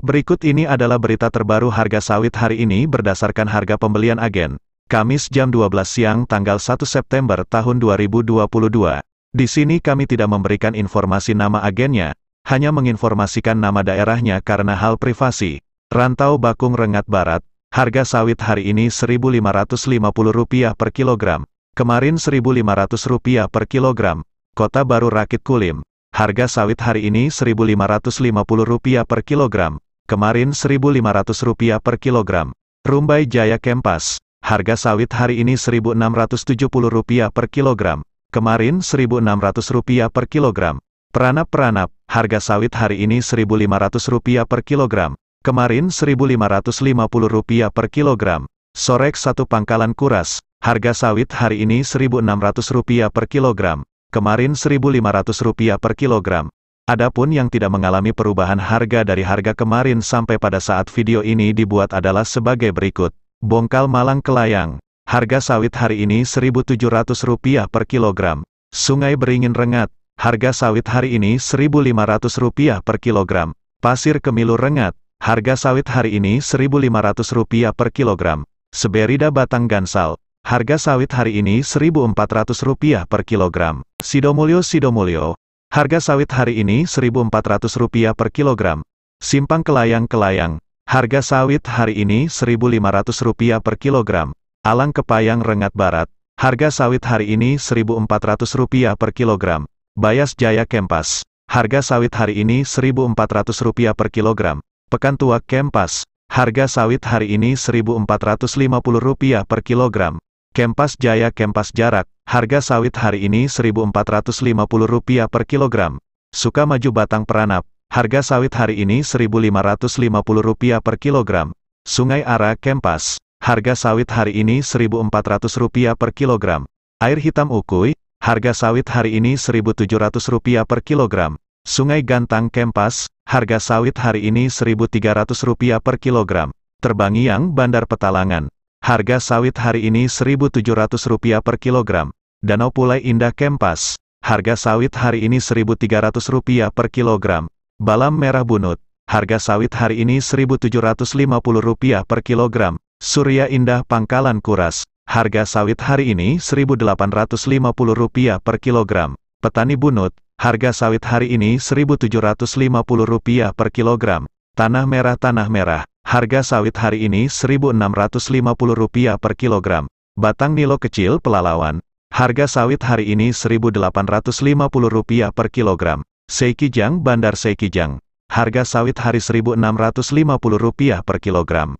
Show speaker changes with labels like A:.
A: Berikut ini adalah berita terbaru harga sawit hari ini berdasarkan harga pembelian agen, Kamis jam 12 siang tanggal 1 September tahun 2022. Di sini kami tidak memberikan informasi nama agennya, hanya menginformasikan nama daerahnya karena hal privasi. Rantau Bakung Rengat Barat, harga sawit hari ini Rp1.550 per kilogram, kemarin Rp1.500 per kilogram. Kota Baru Rakit Kulim, harga sawit hari ini Rp1.550 per kilogram, kemarin Rp1.500 per kilogram. Rumbai Jaya Kempas, harga sawit hari ini Rp1.670 per kilogram, kemarin Rp1.600 per kilogram. Peranap-peranap, harga sawit hari ini Rp1.500 per kilogram, kemarin Rp1.550 per kilogram. Sorek satu pangkalan kuras, harga sawit hari ini Rp1.600 per kilogram, kemarin Rp1.500 per kilogram. Adapun yang tidak mengalami perubahan harga dari harga kemarin sampai pada saat video ini dibuat adalah sebagai berikut. Bongkal Malang Kelayang. Harga sawit hari ini Rp1.700 per kilogram. Sungai Beringin Rengat. Harga sawit hari ini Rp1.500 per kilogram. Pasir Kemilu Rengat. Harga sawit hari ini Rp1.500 per kilogram. Seberida Batang Gansal. Harga sawit hari ini Rp1.400 per kilogram. Sidomulyo Sidomulyo, Harga sawit hari ini Rp1.400 per kilogram. Simpang kelayang-kelayang. Harga sawit hari ini Rp1.500 per kilogram. Alang kepayang rengat barat. Harga sawit hari ini Rp1.400 per kilogram. Bayas Jaya Kempas. Harga sawit hari ini Rp1.400 per kilogram. Pekan Tua Kempas. Harga sawit hari ini Rp1.450 per kilogram. Kempas Jaya Kempas Jarak. Harga sawit hari ini Rp1.450 per kilogram. Sukamaju batang peranap. Harga sawit hari ini Rp1.550 per kilogram. Sungai Ara Kempas. Harga sawit hari ini Rp1.400 per kilogram. Air hitam ukui. Harga sawit hari ini Rp1.700 per kilogram. Sungai Gantang Kempas. Harga sawit hari ini Rp1.300 per kilogram. Terbangiang Bandar Petalangan. Harga sawit hari ini Rp1.700 per kilogram. Danau Pulai Indah Kempas, harga sawit hari ini Rp1.300 per kilogram. Balam Merah Bunut, harga sawit hari ini Rp1.750 per kilogram. Surya Indah Pangkalan Kuras, harga sawit hari ini Rp1.850 per kilogram. Petani Bunut, harga sawit hari ini Rp1.750 per kilogram. Tanah Merah Tanah Merah, harga sawit hari ini Rp1.650 per kilogram. Batang nilo kecil pelalawan, Harga sawit hari ini Rp1.850 per kilogram. Seikijang Bandar Seikijang. Harga sawit hari Rp1.650 per kilogram.